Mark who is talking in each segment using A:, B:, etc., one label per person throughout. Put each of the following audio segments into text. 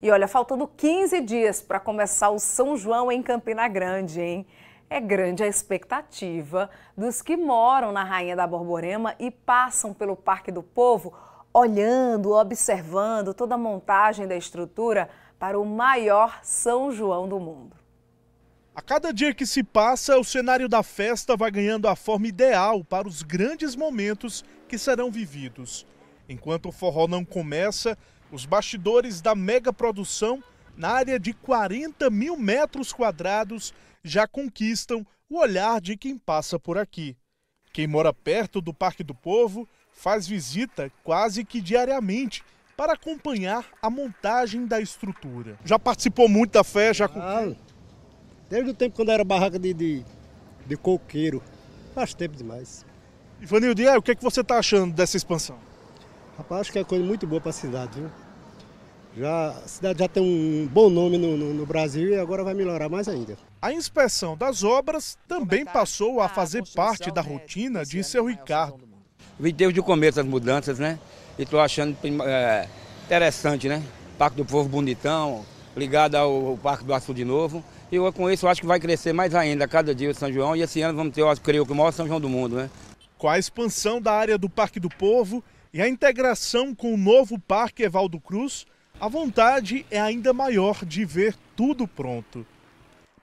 A: E olha, faltando 15 dias para começar o São João em Campina Grande, hein? É grande a expectativa dos que moram na Rainha da Borborema e passam pelo Parque do Povo olhando, observando toda a montagem da estrutura para o maior São João do mundo. A cada dia que se passa,
B: o cenário da festa vai ganhando a forma ideal para os grandes momentos que serão vividos. Enquanto o forró não começa, os bastidores da mega produção na área de 40 mil metros quadrados já conquistam o olhar de quem passa por aqui. Quem mora perto do Parque do Povo faz visita quase que diariamente para acompanhar a montagem da estrutura. Já participou muito da fé? Já... Ah, desde o tempo quando era barraca de, de, de coqueiro. Faz tempo demais. Ivanildo, o que, é que você está achando dessa expansão? Rapaz, acho que é coisa muito boa para a cidade, viu? Já, a cidade já tem um bom nome no, no, no, Brasil e agora vai melhorar mais ainda. A inspeção das obras também passou a fazer parte da né, rotina de seu Ricardo. Vi desde o começo as mudanças, né? E estou achando é, interessante, né? Parque do Povo Bonitão, ligado ao, Parque do Açu de novo. E eu, com isso eu acho que vai crescer mais ainda a cada dia o São João. E esse ano vamos ter, eu creio o maior São João do mundo, né? Com a expansão da área do Parque do Povo e a integração com o novo Parque Evaldo Cruz, a vontade é ainda maior de ver tudo pronto.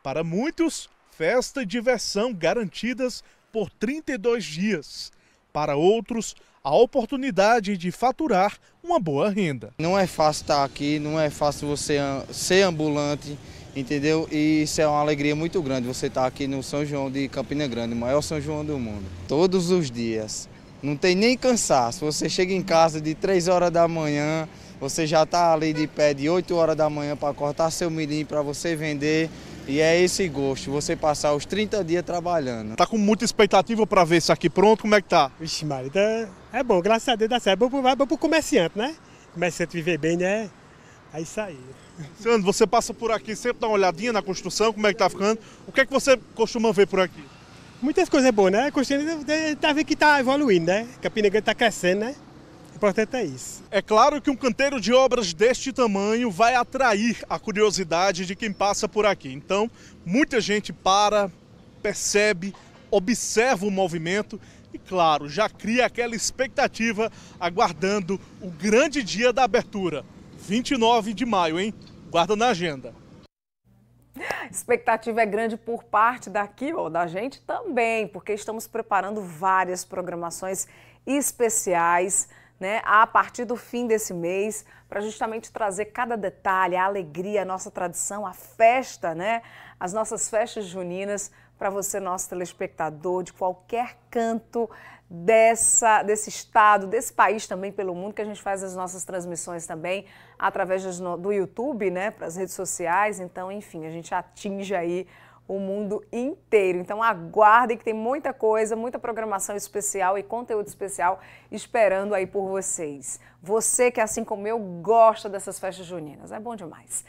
B: Para muitos, festa e diversão garantidas por 32 dias. Para outros, a oportunidade de faturar uma boa renda.
A: Não é fácil estar aqui, não é fácil você ser ambulante, entendeu? E isso é uma alegria muito grande, você estar aqui no São João de Campina Grande, o maior São João do mundo. Todos os dias, não tem nem cansaço, você chega em casa de 3 horas da manhã, você já está ali de pé de 8 horas da manhã para cortar seu milhinho para você vender. E é esse gosto, você passar os 30
B: dias trabalhando. Tá com muita expectativa para ver isso aqui pronto, como é que tá? Vixe, Mário, então, é bom, graças a Deus dá certo. É bom, é bom pro comerciante, né? Comerciante viver bem, né? É isso aí. Sandro, você passa por aqui, sempre dá uma olhadinha na construção, como é que tá ficando. O que é que você costuma ver por aqui? Muitas coisas é boas, né? A construção é, é, tá vendo que tá evoluindo, né? Campina Grande tá crescendo, né? importante é isso. É claro que um canteiro de obras deste tamanho vai atrair a curiosidade de quem passa por aqui. Então, muita gente para, percebe, observa o movimento e, claro, já cria aquela expectativa aguardando o grande dia da abertura. 29 de maio, hein? Guarda na agenda.
A: expectativa é grande por parte daqui, ou da gente também, porque estamos preparando várias programações especiais né, a partir do fim desse mês, para justamente trazer cada detalhe, a alegria, a nossa tradição, a festa, né, as nossas festas juninas para você, nosso telespectador, de qualquer canto dessa, desse estado, desse país também, pelo mundo, que a gente faz as nossas transmissões também através do YouTube, né, para as redes sociais. Então, enfim, a gente atinge aí o mundo inteiro. Então aguardem que tem muita coisa, muita programação especial e conteúdo especial esperando aí por vocês. Você que assim como eu gosta dessas festas juninas, é bom demais.